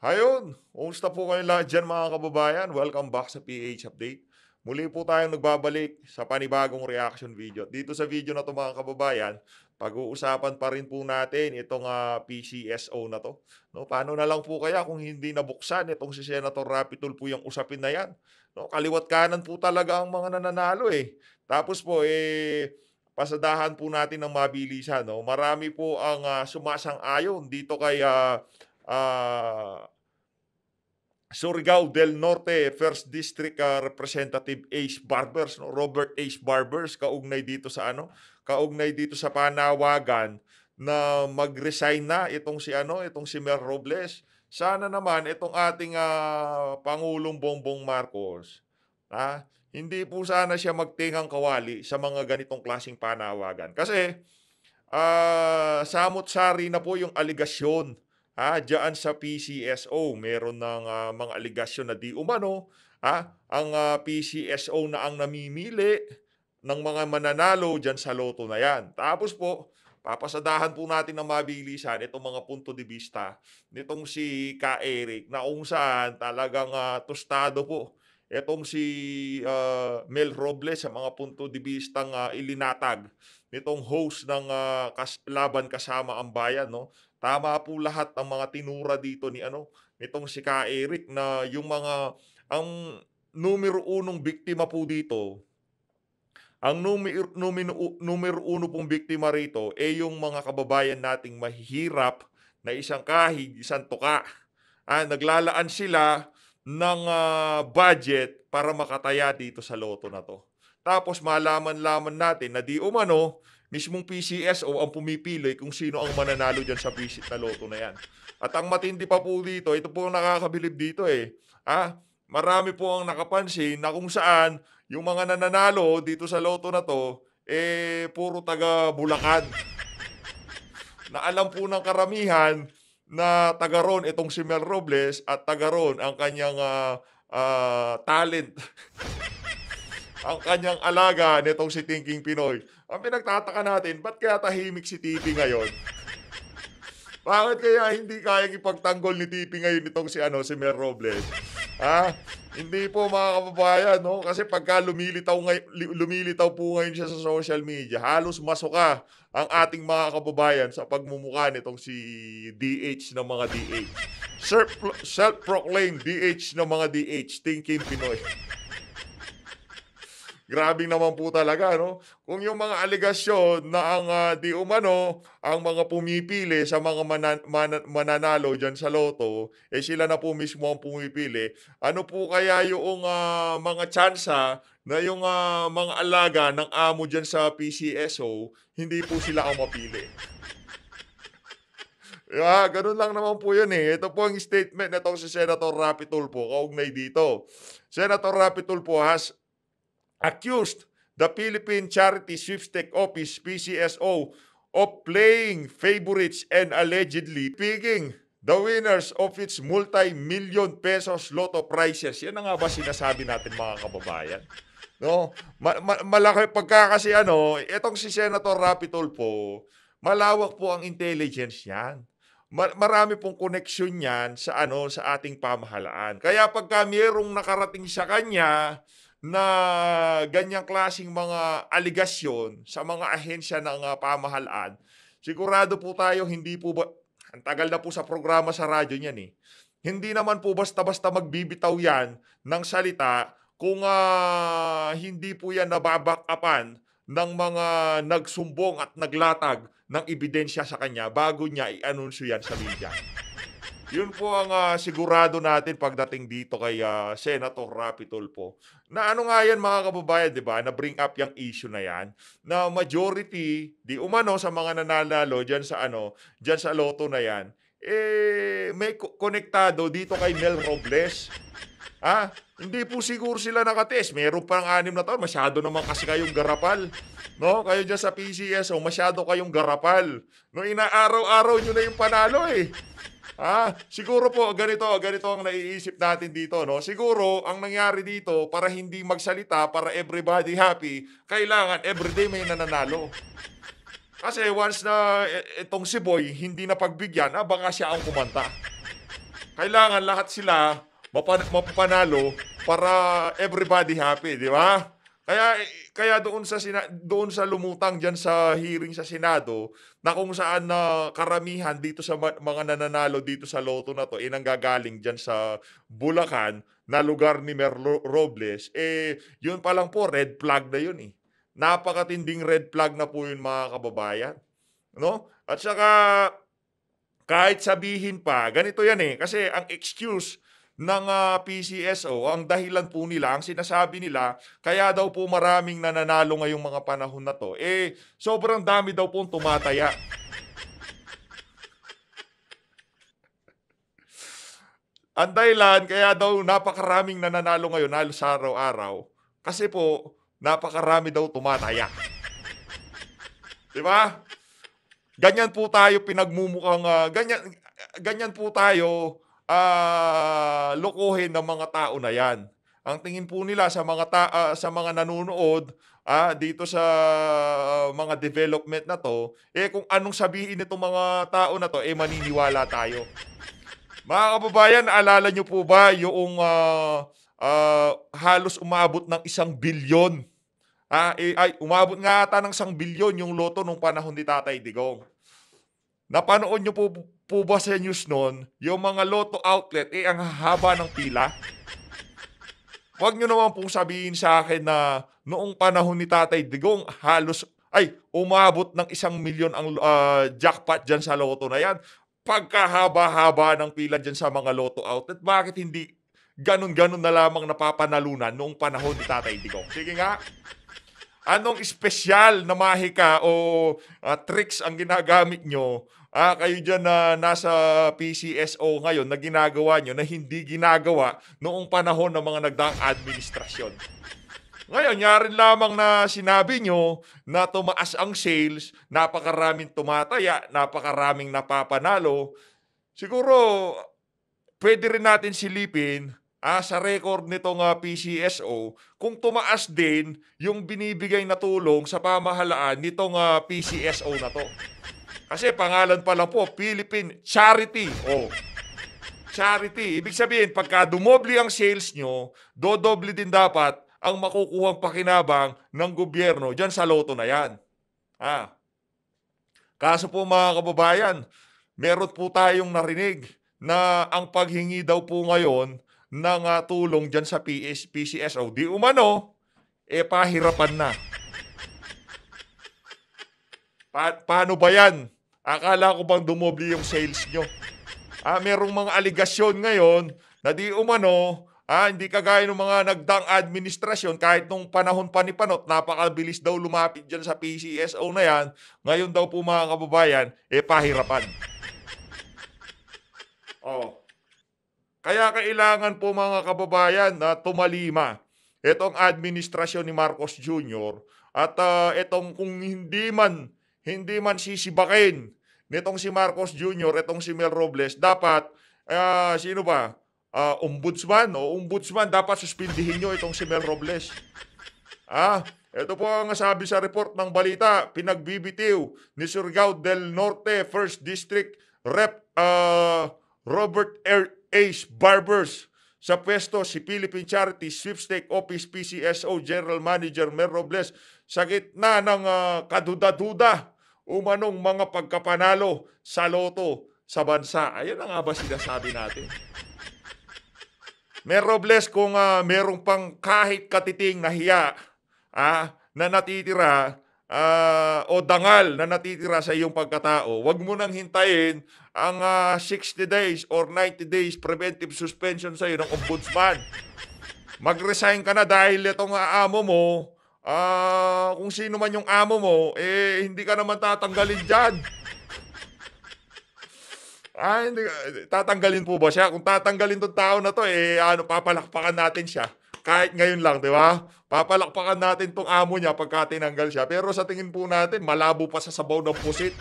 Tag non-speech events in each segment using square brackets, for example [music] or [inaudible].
Ayun, kumusta po kayong lahat dyan mga kababayan? Welcome back sa PH Update. Muli po tayong nagbabalik sa panibagong reaction video. Dito sa video na to mga kababayan, pag-uusapan pa rin po natin itong uh, ah, PCSO na to. No, paano na lang po kaya kung hindi nabuksan itong si Senator Rapitul po yung usapin na yan? No, kaliwat kanan po talaga ang mga nananalo eh. Tapos po eh, pasadahan po natin ng mabilisan. No? Marami po ang uh, sumasang-ayon dito kay uh, uh, Surigao del Norte, First District uh, Representative Ace Barbers, no? Robert Ace Barbers, kaugnay dito sa ano, kaugnay dito sa panawagan na mag-resign na itong si ano, itong si Mer Robles. Sana naman itong ating uh, Pangulong Bongbong Marcos, ha? hindi po sana siya magtingang kawali sa mga ganitong klasing panawagan. Kasi uh, samot-sari na po yung aligasyon ah, dyan sa PCSO, meron ng ah, mga aligasyon na di umano, ah, ang ah, PCSO na ang namimili ng mga mananalo diyan sa loto na yan. Tapos po, papasadahan po natin ng mabilisan itong mga punto de vista nitong si Ka Eric na kung saan talagang ah, tostado po itong si ah, Mel Robles sa mga punto de vista ng ah, ilinatag nitong host ng ah, kas- laban kasama ang bayan no Tama po lahat ang mga tinura dito ni ano, nitong si Ka Eric na yung mga ang numero unong biktima po dito ang numero, numero, numero uno pong biktima rito ay eh, yung mga kababayan nating mahihirap na isang kahig, isang tuka. Ah, naglalaan sila ng uh, budget para makataya dito sa loto na to. Tapos malaman-laman natin na di umano, mismong o ang pumipili kung sino ang mananalo diyan sa visit na loto na yan. At ang matindi pa po dito, ito po ang nakakabilib dito eh. Ah, marami po ang nakapansin na kung saan yung mga nananalo dito sa loto na to, eh, puro taga Bulacan. Na alam po ng karamihan na taga ron itong si Mel Robles at taga ron ang kanyang uh, uh, talent. [laughs] ang kanyang alaga nitong si Thinking Pinoy. Ang pinagtataka natin, ba't kaya tahimik si TV ngayon? Bakit kaya hindi kayang ipagtanggol ni TV ngayon itong si ano si Mer Robles? Ha? Hindi po mga kababayan, no? Kasi pagka lumilitaw, ngay- lumilitaw po ngayon siya sa social media, halos masuka ang ating mga kababayan sa pagmumukha nitong si DH ng mga DH. Self-proclaimed DH ng mga DH, thinking Pinoy. Grabe naman po talaga, no? Kung yung mga alegasyon na ang uh, di umano, ang mga pumipili sa mga manan- man- mananalo dyan sa loto, eh sila na po mismo ang pumipili. Ano po kaya yung uh, mga tsansa na yung uh, mga alaga ng amo dyan sa PCSO, hindi po sila ang mapili? Yeah, [laughs] ganun lang naman po yun eh. Ito po ang statement na si Senator Rapitulpo kaugnay dito. Senator Rapitulpo has accused the Philippine Charity Sweepstake Office, PCSO, of playing favorites and allegedly picking the winners of its multi-million pesos lotto prizes. Yan na nga ba sinasabi natin mga kababayan? No? Ma- ma- malaki pagka kasi ano, itong si Senator Rapitol po, malawak po ang intelligence niyan. Mar- marami pong koneksyon niyan sa ano sa ating pamahalaan. Kaya pagka mayroong nakarating sa kanya na ganyang klasing mga aligasyon sa mga ahensya ng uh, pamahalaan, sigurado po tayo hindi po ba, ang tagal na po sa programa sa radyo niyan eh, hindi naman po basta-basta magbibitaw yan ng salita kung uh, hindi po yan nababakapan ng mga nagsumbong at naglatag ng ebidensya sa kanya bago niya i-anunsyo yan sa media. Yun po ang uh, sigurado natin pagdating dito kay uh, Senator Rapitol po. Na ano nga yan mga kababayan, di ba? Na bring up yung issue na yan. Na majority, di umano sa mga nananalo dyan sa ano, dyan sa loto na yan, eh, may konektado dito kay Mel Robles. Ha? Hindi po siguro sila nakatis. Meron pang anim na taon. Masyado naman kasi kayong garapal. No? Kayo dyan sa PCS, oh, masyado kayong garapal. No, inaaraw-araw nyo na yung panalo eh ah, siguro po ganito, ganito ang naiisip natin dito, no? Siguro ang nangyari dito para hindi magsalita, para everybody happy, kailangan everyday may nananalo. Kasi once na itong e, si Boy hindi na pagbigyan, ah, baka siya ang kumanta. Kailangan lahat sila mapan- mapapanalo para everybody happy, di ba? Kaya kaya doon sa Sina- doon sa lumutang diyan sa hearing sa Senado na kung saan na uh, karamihan dito sa ma- mga nananalo dito sa loto na to ay eh, nanggagaling diyan sa Bulacan na lugar ni Merlo Robles eh yun pa lang po red flag na yun eh. Napakatinding red flag na po yun mga kababayan. No? At saka kahit sabihin pa, ganito yan eh kasi ang excuse ng uh, ah, PCSO, ang dahilan po nila, ang sinasabi nila, kaya daw po maraming nananalo ngayong mga panahon na to, eh sobrang dami daw po tumataya. [laughs] ang dahilan, kaya daw napakaraming nananalo ngayon, halos araw-araw, kasi po, napakarami daw tumataya. [laughs] Di ba? Ganyan po tayo pinagmumukhang, uh, ganyan, ganyan po tayo uh, lokohin ng mga tao na yan. Ang tingin po nila sa mga ta- uh, sa mga nanonood uh, dito sa uh, mga development na to, eh kung anong sabihin nitong mga tao na to, eh maniniwala tayo. Mga kababayan, alala nyo po ba yung uh, uh, halos umabot ng isang bilyon? Ah, eh, ay, umabot nga ata ng isang bilyon yung loto nung panahon ni Tatay Digong. Napanood nyo po po ba sa news noon, yung mga loto outlet, eh, ang haba ng pila? Huwag nyo naman pong sabihin sa akin na noong panahon ni Tatay Digong, halos, ay, umabot ng isang milyon ang uh, jackpot dyan sa Lotto na yan. Pagkahaba-haba ng pila dyan sa mga loto outlet, bakit hindi ganun-ganun na lamang napapanalunan noong panahon ni Tatay Digong? Sige nga. Anong espesyal na mahika o uh, tricks ang ginagamit nyo ah, kayo dyan na nasa PCSO ngayon na ginagawa nyo na hindi ginagawa noong panahon ng mga nagdaang administrasyon. Ngayon, nyarin lamang na sinabi nyo na tumaas ang sales, napakaraming tumataya, napakaraming napapanalo. Siguro, pwede rin natin silipin ah, sa record nitong uh, ah, PCSO kung tumaas din yung binibigay na tulong sa pamahalaan nitong uh, ah, PCSO na to. Kasi pangalan pala po, Philippine Charity. Oh. Charity. Ibig sabihin, pagka dumoble ang sales nyo, dodoble din dapat ang makukuhang pakinabang ng gobyerno dyan sa loto na yan. Ah. Kaso po mga kababayan, meron po tayong narinig na ang paghingi daw po ngayon ng uh, tulong dyan sa PS, PCSO. Di umano, eh pahirapan na. Pa- paano ba yan? Akala ko bang dumobli yung sales nyo. Ah, merong mga aligasyon ngayon na di umano, ah, hindi kagaya ng mga nagdang administrasyon, kahit nung panahon pa ni Panot, napakabilis daw lumapit dyan sa PCSO na yan. Ngayon daw po mga kababayan, eh pahirapan. Oh. Kaya kailangan po mga kababayan na tumalima itong administrasyon ni Marcos Jr. At uh, itong kung hindi man, hindi man sisibakin nitong si Marcos Jr., itong si Mel Robles, dapat, uh, sino ba? Uh, ombudsman o ombudsman, dapat suspindihin nyo itong si Mel Robles. Ah, ito po ang sabi sa report ng balita, pinagbibitiw ni Surgao del Norte, 1st District Rep uh, Robert R. H. Barbers sa pwesto si Philippine Charity Sweepstake Office PCSO General Manager Mel Robles sa gitna ng uh, kaduda-duda umanong mga pagkapanalo sa loto sa bansa. Ayun ang aba ba sinasabi natin? Merobles kung uh, merong pang kahit katiting na hiya ah, na natitira uh, o dangal na natitira sa iyong pagkatao, wag mo nang hintayin ang uh, ah, 60 days or 90 days preventive suspension sa iyo ng ombudsman. Mag-resign ka na dahil itong aamo mo ah, kung sino man yung amo mo, eh, hindi ka naman tatanggalin dyan. ah, hindi, tatanggalin po ba siya? Kung tatanggalin tong tao na to, eh, ano, papalakpakan natin siya. Kahit ngayon lang, di ba? Papalakpakan natin tong amo niya pagka tinanggal siya. Pero sa tingin po natin, malabo pa sa sabaw ng pusit.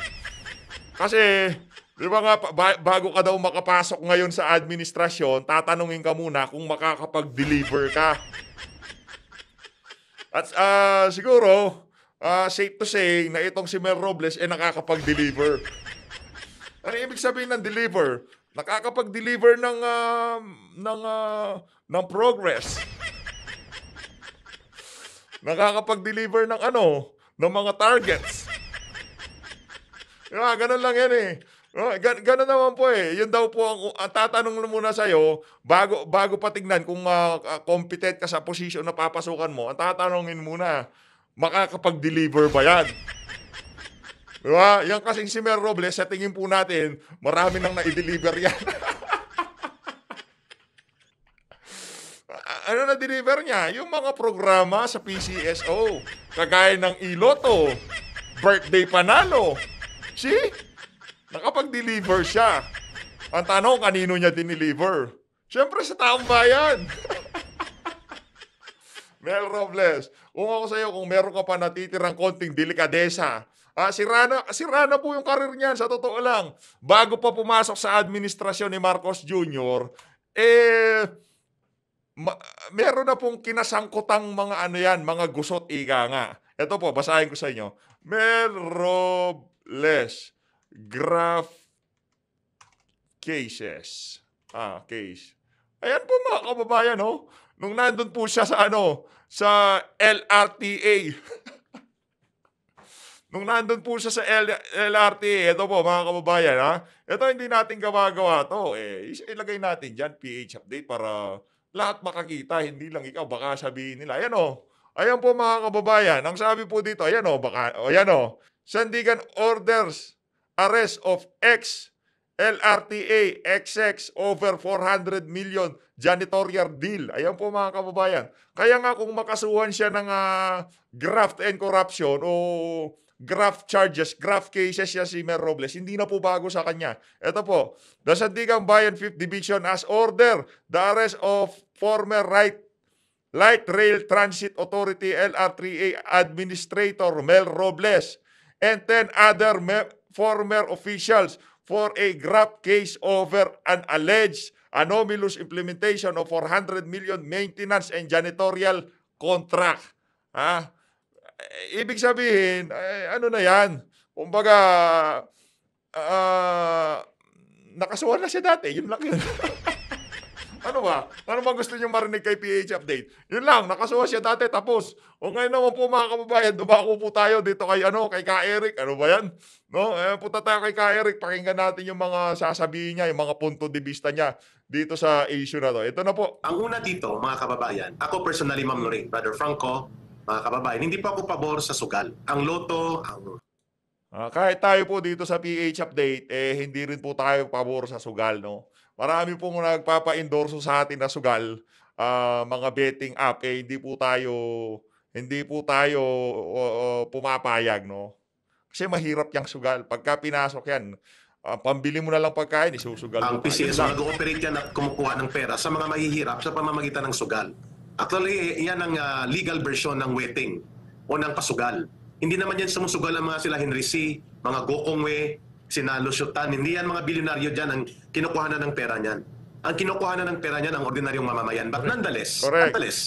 Kasi, Di ba nga, bago ka daw makapasok ngayon sa administrasyon, tatanungin ka muna kung makakapag-deliver ka. At uh, siguro, uh, safe to say na itong si Mel Robles ay eh, nakakapag-deliver. ano ibig sabihin ng deliver? Nakakapag-deliver ng uh, ng uh, ng progress. Nakakapag-deliver ng ano, ng mga targets. Diba, ganun lang yan eh. Oh, gan- naman po eh. Yun daw po ang, ang tatanong na muna sa'yo bago, bago pa tignan kung uh, competent ka sa position na papasukan mo. Ang tatanungin muna, makakapag-deliver ba yan? [laughs] Di ba? Yan kasi si Mer Robles, sa tingin po natin, marami nang na-deliver yan. [laughs] ano na deliver niya? Yung mga programa sa PCSO, kagaya ng Iloto, Birthday Panalo. See? Nakapag-deliver siya. Ang tanong, kanino niya dineliver? Siyempre sa taong bayan. Mel Robles, kung ako sa'yo, kung meron ka pa natitirang konting delikadesa, ah, si, Rana, si Rana po yung karir niyan, sa totoo lang. Bago pa pumasok sa administrasyon ni Marcos Jr., eh, ma- meron na pong kinasangkotang mga ano yan, mga gusot, ika nga. Ito po, basahin ko sa inyo. Mel Robles, graph cases. Ah, case. Ayan po mga kababayan, oh. Nung nandun po siya sa ano, sa LRTA. [laughs] Nung nandun po siya sa L- LRTA, ito po mga kababayan, ha? Ah. Ito hindi natin gawagawa to. Eh, ilagay natin dyan, PH update para lahat makakita, hindi lang ikaw, baka sabihin nila. Ayan o, oh. ayan po mga kababayan, ang sabi po dito, ayan o, oh, baka, ayan o, oh. Sandigan Orders arrest of X LRTA XX over 400 million janitorial deal. Ayan po mga kababayan. Kaya nga kung makasuhan siya ng uh, graft and corruption o graft charges, graft cases siya si Mer Robles, hindi na po bago sa kanya. Ito po, the Sandigan Bayan 5th Division as order the arrest of former right Light Rail Transit Authority LR3A Administrator Mel Robles and 10 other former officials for a graft case over an alleged anomalous implementation of 400 million maintenance and janitorial contract. Ha? Ibig sabihin, eh, ano na yan? Kumbaga, uh, nakasuhan na siya dati. Yun lang yun. [laughs] Ano ba? Ano ba gusto niyo marinig kay PH Update? Yun lang, nakasuwa siya dati, tapos. O ngayon naman po mga kababayan, dumako po tayo dito kay ano, kay Ka Eric. Ano ba yan? No? Eh, punta tayo kay Ka Eric, pakinggan natin yung mga sasabihin niya, yung mga punto de vista niya dito sa issue na to. Ito na po. Ang una dito, mga kababayan, ako personally, Ma'am Lorraine, Brother Franco, mga kababayan, hindi pa ako pabor sa sugal. Ang loto, ang Uh, kahit tayo po dito sa PH Update, eh, hindi rin po tayo pabor sa sugal, no? Marami pong nagpapa-endorso sa atin na sugal, uh, mga betting app, eh hindi po tayo, hindi po tayo uh, pumapayag, no? Kasi mahirap yung sugal. Pagka pinasok yan, uh, pambili mo na lang pagkain, isusugal Ang PCS nag-ooperate yan at kumukuha ng pera sa mga mahihirap sa pamamagitan ng sugal. Actually, yan ang uh, legal version ng wetting o ng pasugal. Hindi naman yan sumusugal ang mga sila Henry C., mga Gokongwe, sinalo syutan. Hindi yan mga bilyonaryo dyan ang kinukuha na ng pera niyan. Ang kinukuha na ng pera niyan ang ordinaryong mamamayan. But nonetheless, nonetheless,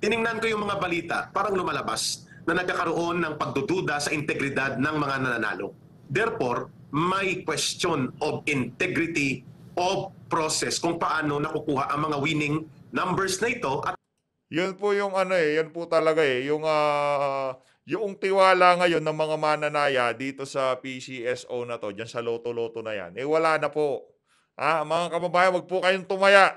tiningnan ko yung mga balita, parang lumalabas na nagkakaroon ng pagdududa sa integridad ng mga nananalo. Therefore, my question of integrity of process kung paano nakukuha ang mga winning numbers na ito. At... Yun po yung ano eh, yun po talaga eh, yung uh, yung tiwala ngayon ng mga mananaya dito sa PCSO na to, dyan sa loto-loto na yan, eh wala na po. Ah, mga kababayan, wag po kayong tumaya.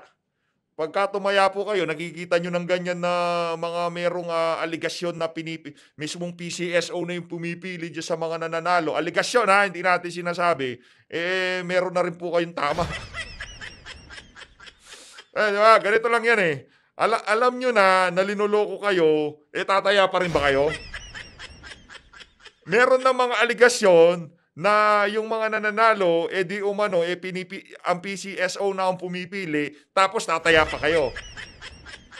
Pagka tumaya po kayo, nakikita nyo ng ganyan na mga merong uh, aligasyon na pinipi, mismong PCSO na yung pumipili dyan sa mga nananalo. Aligasyon ha, hindi natin sinasabi. Eh, meron na rin po kayong tama. [laughs] eh, diba? Ganito lang yan eh. Ala- alam nyo na, nalinuloko kayo, eh tataya pa rin ba kayo? meron na mga aligasyon na yung mga nananalo, eh umano, eh pinipi, ang PCSO na ang pumipili, tapos nataya pa kayo.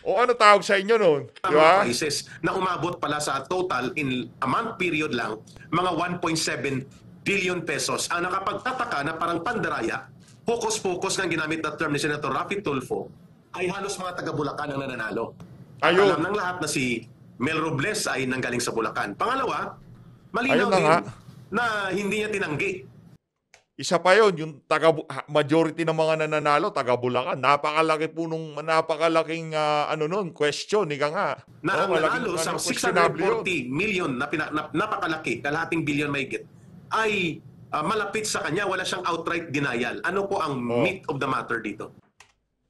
O ano tawag sa inyo noon? Di ba? Prices na umabot pala sa total in a month period lang, mga 1.7 billion pesos. Ang nakapagtataka na parang pandaraya, focus-focus ng ginamit na term ni Senator Rafi Tulfo, ay halos mga taga-Bulacan ang nananalo. Ayun. Alam ng lahat na si Mel Robles ay nanggaling sa Bulacan. Pangalawa, Malinaw Ayun na nga. na hindi niya tinanggi. Isa pa yon yung taga, majority ng mga nananalo, taga Bulacan. Napakalaki po nung, napakalaking ah, ano nun, question, ika nga. Na ang nanalo sa ano, yun. 640 million na, pina, na napakalaki, kalahating bilyon may get, ay ah, malapit sa kanya, wala siyang outright denial. Ano po ang Oh. meat of the matter dito?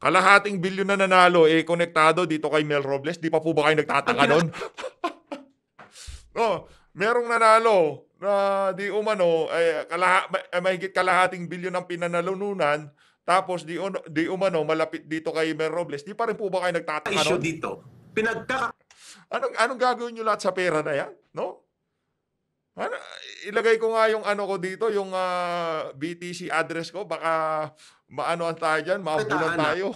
Kalahating bilyon na nanalo, eh, konektado dito kay Mel Robles. Di pa po ba kayo nagtataka nun? [laughs] oh, merong nanalo na di umano ay eh, kalaha, eh, mahigit kalahating bilyon ang pinanalununan tapos di, un, di umano malapit dito kay Mer Robles. Di pa rin po ba kayo nagtataka Issue dito. Pinagkaka Anong anong gagawin niyo lahat sa pera na 'yan, no? Ano, ilagay ko nga yung ano ko dito, yung uh, ah, BTC address ko baka maano ang tayo diyan, mahabulan tayo.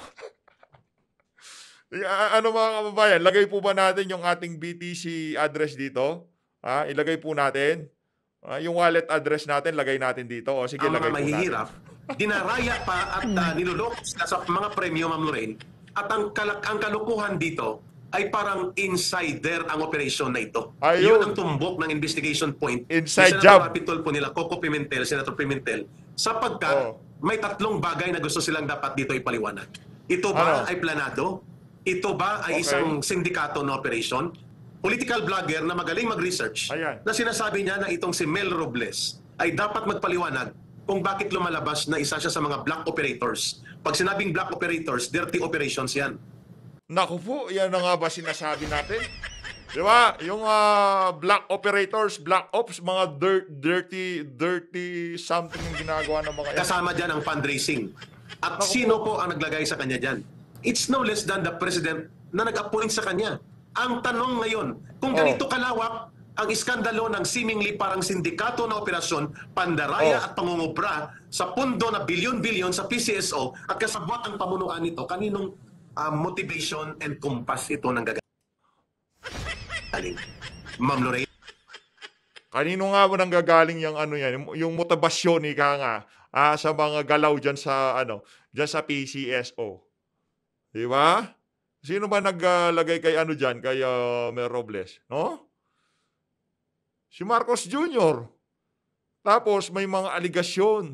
[laughs] ano mga kababayan, lagay po ba natin yung ating BTC address dito? Ah, ilagay po natin. Ah, yung wallet address natin, lagay natin dito. O, sige, ang lagay mga po mahihirap, dinaraya pa at uh, niloloko sila sa mga premium, Ma'am Lorraine. At ang, kalak- ang kalukuhan dito ay parang insider ang operasyon na ito. Ayun. Yun ang tumbok ng investigation point. Inside Senator job. Rapitol po nila, Coco Pimentel, Senator Pimentel, sapagkat Oo. Oh. may tatlong bagay na gusto silang dapat dito ipaliwanag. Ito ba Ano? ay planado? Ito ba ay Okay. isang sindikato na operation? political blogger na magaling mag-research Ayan. na sinasabi niya na itong si Mel Robles ay dapat magpaliwanag kung bakit lumalabas na isa siya sa mga black operators. Pag sinabing black operators, dirty operations yan. Naku po, yan na nga ba sinasabi natin? Di ba? Yung uh, black operators, black ops, mga dirt, dirty, dirty something yung ginagawa ng mga... Kasama dyan ang fundraising. At Naku sino po. po ang naglagay sa kanya dyan? It's no less than the president na nag-appoint sa kanya. Ang tanong ngayon, kung ganito oh. kalawak ang iskandalo ng seemingly parang sindikato na operasyon, pandaraya oh. at pangungubra sa pundo na bilyon-bilyon sa PCSO at kasabwat ang pamunuan nito, kaninong uh, motivation and compass ito ng gagaling? Ma'am Lorraine? Kanino nga mo nang gagaling yung ano yan, yung motivasyon ni ka nga ah, sa mga galaw diyan sa ano, diyan sa PCSO. Di ba? Sino ba naglagay kay ano diyan kay uh, Mayor Robles? No? Si Marcos Jr. Tapos may mga aligasyon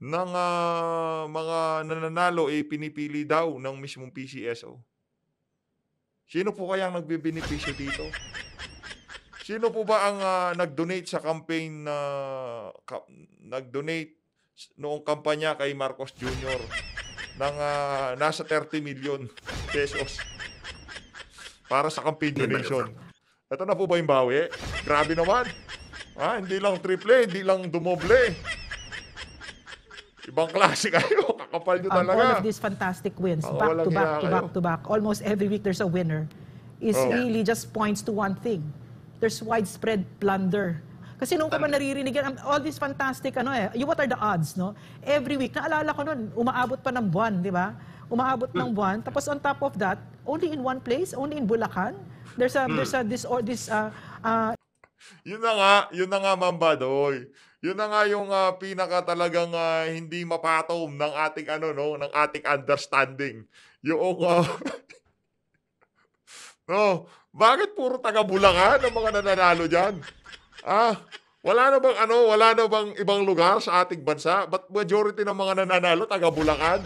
ng uh, mga nananalo ay eh, pinipili daw ng mismong PCSO. Sino po kaya ang nagbibenepisyo dito? Sino po ba ang uh, nag-donate sa campaign na uh, ka- nag-donate noong kampanya kay Marcos Jr ng uh, nasa 30 million pesos para sa campaign donation. Ito na po ba yung bawi? Grabe naman. Ah, hindi lang triple, hindi lang dumoble. Ibang klase [laughs] kayo. Kakapal nyo talaga. Um, all of these fantastic wins, oh, back to back to back to back. Almost every week there's a winner. Is oh. really just points to one thing. There's widespread plunder kasi nung ko pa naririnig yan, um, all these fantastic, ano eh, you, what are the odds, no? Every week, naalala ko nun, umaabot pa ng buwan, di ba? Umaabot ng hmm. buwan. Tapos on top of that, only in one place, only in Bulacan, there's a, there's a, hmm. this, or this, uh, uh, yun na nga, yun na nga Mambadoy. Yun na nga yung uh, pinaka talagang uh, hindi mapatom ng ating ano no, ng ating understanding. Yung uh, [laughs] no, bakit puro taga Bulacan ang mga nananalo diyan? ah, wala na bang ano, wala na bang ibang lugar sa ating bansa? But majority ng mga nananalo taga Bulacan?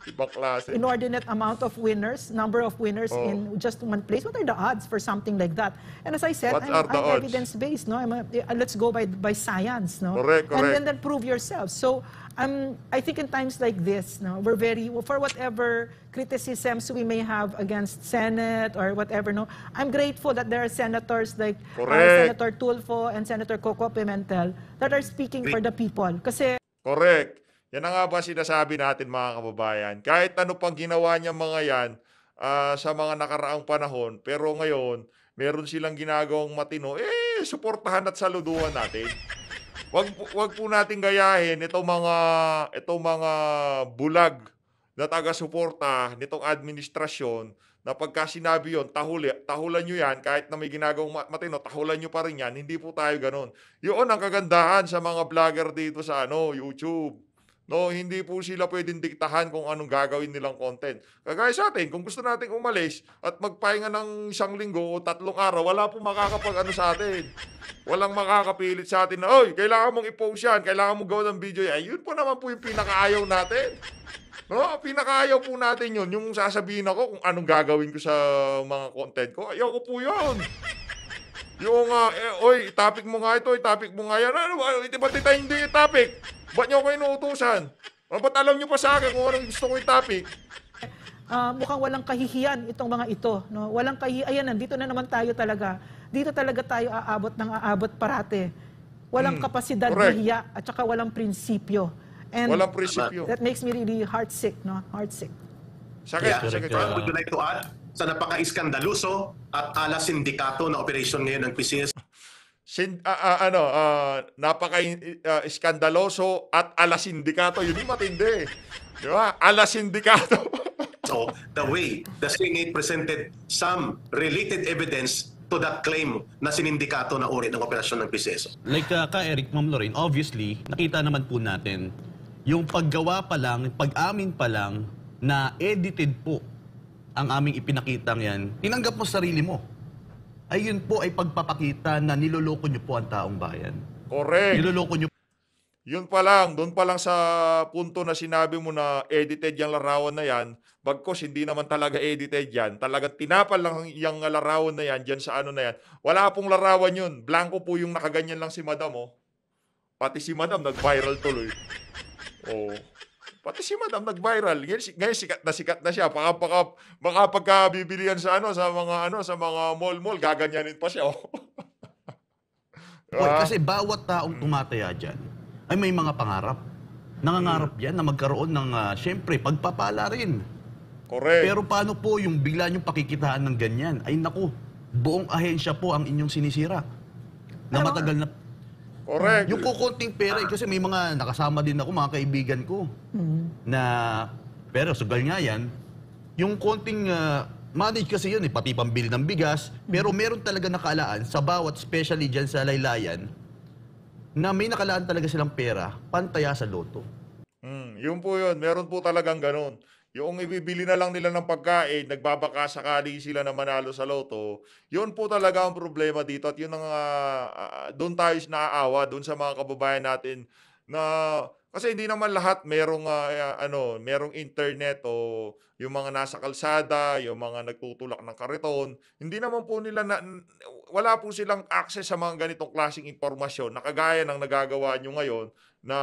Ibang klase. Inordinate amount of winners, number of winners oh. in just one place. What are the odds for something like that? And as I said, What I'm, I'm evidence-based, no? I'm a, uh, let's go by by science, no? Correct, correct. And then, then prove yourself. So um, I think in times like this, no, we're very, for whatever criticisms we may have against Senate or whatever, no, I'm grateful that there are senators like uh, Senator Tulfo and Senator Coco Pimentel that are speaking for the people. Kasi Correct. Yan na nga ba sinasabi natin mga kababayan. Kahit ano pang ginawa niya mga yan ah, sa mga nakaraang panahon, pero ngayon, meron silang ginagawang matino, eh, suportahan at saluduhan natin wag wag po nating gayahin itong mga itong mga bulag na taga-suporta nitong administrasyon na pagka sinabi yon tahuli, tahulan nyo yan, kahit na may ginagawang matino, tahulan nyo pa rin yan, hindi po tayo ganun. Yun ang kagandahan sa mga vlogger dito sa ano, YouTube. No, hindi po sila pwedeng diktahan kung anong gagawin nilang content. Kagaya sa atin, kung gusto nating umalis at magpahinga ng isang linggo o tatlong araw, wala po makakapag ano sa atin. Walang makakapilit sa atin na, oy, kailangan mong i-post yan, kailangan mong gawa ng video yan. Yun po naman po yung pinakaayaw natin. No, pinakaayaw po natin yun. Yung sasabihin ako kung anong gagawin ko sa mga content ko, ayaw ko po yun. Yung, uh, eh, oy, topic mo nga ito, topic mo nga yan. Ano, ba't tayo hindi topic? Ba't niyo ako inuutusan? O, ba't alam niyo pa sa akin kung anong gusto ko yung topic? Uh, mukhang walang kahihiyan itong mga ito. No? Walang kahihiyan. Ayan, nandito na naman tayo talaga. Dito talaga tayo aabot ng aabot parate. Walang hmm. kapasidad Correct. hiya at saka walang prinsipyo. And walang prinsipyo. That makes me really heartsick. No? Heartsick. Sakit. Yeah. Sakit. Yeah. Would you like to add? Sa napaka-iskandaluso at ala sindikato na operation ngayon ng PCS sin, uh, uh, ano, uh, ah, napaka-iskandaloso uh, at sindikato. Yun yung matindi. Di ba? Ala sindikato. [laughs] so, the way the Senate presented some related evidence to that claim na sinindikato na uri ng operasyon ng PCSO. Like uh, ka Eric Mamlorin, obviously, nakita naman po natin yung paggawa pa lang, pag-amin pa lang na edited po ang aming ipinakita yan, tinanggap mo sarili mo ayun po ay pagpapakita na niloloko niyo po ang taong bayan. Correct. Niloloko niyo. yun pa lang, doon pa lang sa punto na sinabi mo na edited yung larawan na yan, bagkos hindi naman talaga edited yan. Talagang tinapal lang yung larawan na yan, dyan sa ano na yan. Wala pong larawan yun. Blanco po yung nakaganyan lang si madam, oh. Pati si madam, nag-viral tuloy. Oh. Pati si Madam nag-viral. Ngayon, ngayon sikat na sikat na siya. Baka, baka, baka pagkabibilihan sa ano sa mga ano sa mga mall-mall, gaganyanin pa siya. Oh. Well, [laughs] ah. kasi bawat taong tumataya diyan ay may mga pangarap. Nangangarap mm. yan na magkaroon ng, uh, ah, siyempre, pagpapala rin. Correct. Pero paano po yung bigla niyong pakikitaan ng ganyan? Ay naku, buong ahensya po ang inyong sinisira. Na matagal na Correct. Yung kukunting pera, eh, kasi may mga nakasama din ako, mga kaibigan ko, mm-hmm. na, pero sugal nga yan, yung konting ah, manage kasi yun, eh, pati pambili ng bigas, mm. pero meron talaga nakalaan sa bawat specially dyan sa laylayan, na may nakalaan talaga silang pera, pantaya sa loto. Mm, yun po yun. Meron po talagang ganun. Yung ibibili na lang nila ng pagkain, nagbabaka sakali sila na manalo sa loto, yun po talaga ang problema dito at yun ang uh, ah, uh, ah, doon tayo naaawa doon sa mga kababayan natin na kasi hindi naman lahat merong uh, uh, ano, merong internet o yung mga nasa kalsada, yung mga nagtutulak ng kariton, hindi naman po nila na, wala po silang access sa mga ganitong klaseng impormasyon na kagaya ng nagagawa nyo ngayon na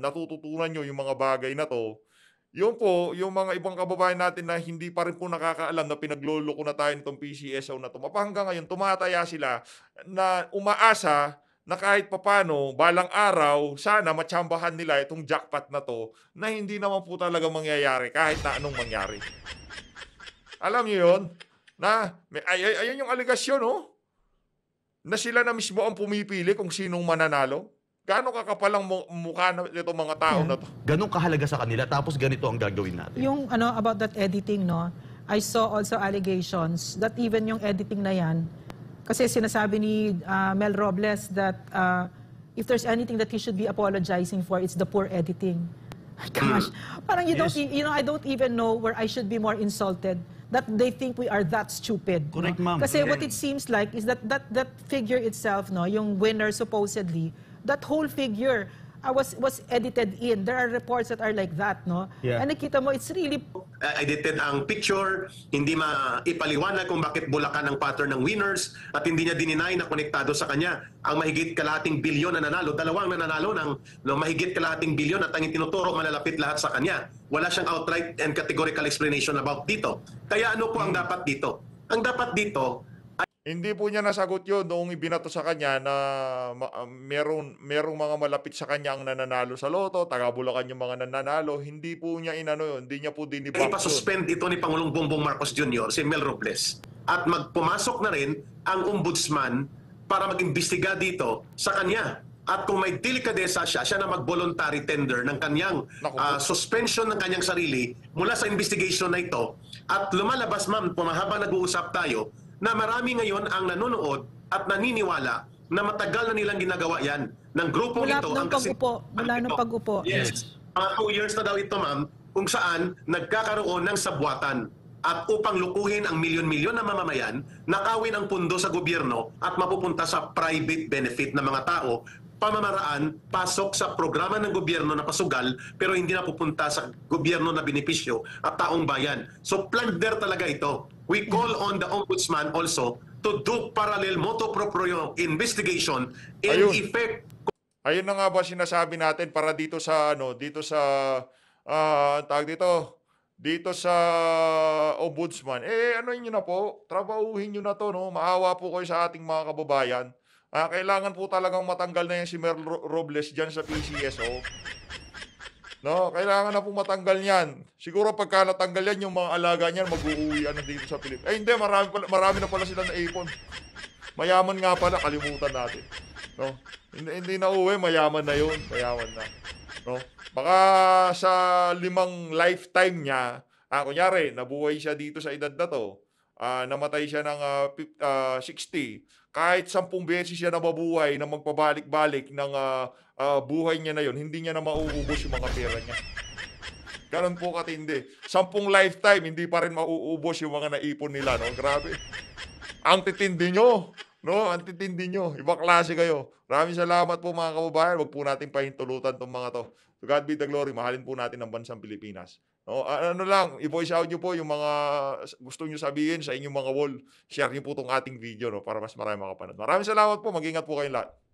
natututunan nyo yung mga bagay na to yun po, yung mga ibang kababayan natin na hindi pa rin po nakakaalam na pinagloloko na tayo nitong PCSO na to. Mapahanggang ngayon, tumataya sila na umaasa na kahit papano, balang araw, sana matsambahan nila itong jackpot na to na hindi naman po talaga mangyayari kahit na anong mangyari. Alam niyo yon Na, may, ay, ay, ayun yung aligasyon, oh. Na sila na mismo ang pumipili kung sinong mananalo. Gaano kakapal ang mukha na mga tao na to? Ganun kahalaga sa kanila, tapos ganito ang gagawin natin. Yung ano about that editing, no? I saw also allegations that even yung editing na yan, kasi sinasabi ni ah, Mel Robles that uh, if there's anything that he should be apologizing for, it's the poor editing. Hmm. gosh, parang you don't, e-, you know, I don't even know where I should be more insulted that they think we are that stupid. no? ma'am. Kasi what it seems like is that that that figure itself, no, yung winner supposedly, that whole figure uh, was was edited in. There are reports that are like that, no? Yeah. And nakita mo, it's really... Uh, edited ang picture, hindi maipaliwanag kung bakit Bulacan ang pattern ng winners at hindi niya dininay na konektado sa kanya ang mahigit kalahating bilyon na nanalo. Dalawang nananalo ng no, mahigit kalahating bilyon at ang itinuturo malalapit lahat sa kanya. Wala siyang outright and categorical explanation about dito. Kaya ano po ang dapat dito? Ang dapat dito, hindi po niya nasagot 'yon noong ibinato sa kanya na ma- ah, merong, merong mga malapit sa kanya ang nananalo sa loto, taga Bulacan yung mga nananalo. Hindi po niya inano 'yon, hindi niya po dinibak Ipa suspend ito ni Pangulong Bongbong Marcos Jr. si Mel Robles. At magpumasok na rin ang ombudsman para mag-imbestiga dito sa kanya. At kung may delikadesa siya, siya na mag-voluntary tender ng kanyang uh, suspension ng kanyang sarili mula sa investigation na ito. At lumalabas, ma'am, kung habang nag-uusap tayo, na marami ngayon ang nanonood at naniniwala na matagal na nilang ginagawa yan ng grupong mula ito. Mula ng pag-upo. Mula ng pag-upo. Yes. Mga two years na daw ito, ma'am, kung saan nagkakaroon ng sabwatan at upang lukuhin ang milyon-milyon na mamamayan, nakawin ang pundo sa gobyerno at mapupunta sa private benefit ng mga tao pamamaraan pasok sa programa ng gobyerno na pasugal pero hindi na pupunta sa gobyerno na benepisyo at taong bayan. So plunder talaga ito. We call on the ombudsman also to do parallel moto proprio investigation in Ayun. effect. Ayun na nga ba sinasabi natin para dito sa ano, dito sa uh, ah, tag dito dito sa ombudsman, eh ano inyo na po, trabahuhin niyo na to, no? maawa po kayo sa ating mga kababayan Ah, kailangan po talagang matanggal na yan si Mer Robles dyan sa PCSO. No, kailangan na po matanggal niyan. Siguro pagka natanggal yan, yung mga alaga niyan, mag-uwi na ano, dito sa Pilipinas. Eh hindi, marami, pala, marami na pala sila na ipon. Mayaman nga pala, kalimutan natin. No? Hindi, hindi na uwi, mayaman na yun. Mayaman na. No? Baka sa limang lifetime niya, ah, kunyari, nabuhay siya dito sa edad na to, ah, namatay siya ng uh, 50, uh, 60, kahit sampung beses siya na nababuhay na magpabalik-balik ng uh, uh, buhay niya na yon, hindi niya na mauubos yung mga pera niya. Ganon po katindi. Sampung lifetime, hindi pa rin mauubos yung mga naipon nila. No? Grabe. Ang titindi nyo. No, ang titindi nyo. Iba klase kayo. Maraming salamat po mga kababayan. Huwag po natin pahintulutan tong mga to. So God be the glory. Mahalin po natin ang bansang Pilipinas. No, oh, ano lang, i-voice out nyo po yung mga gusto nyo sabihin sa inyong mga wall. Share nyo po itong ating video no, para mas marami makapanood. Maraming salamat po. Mag-ingat po kayong lahat.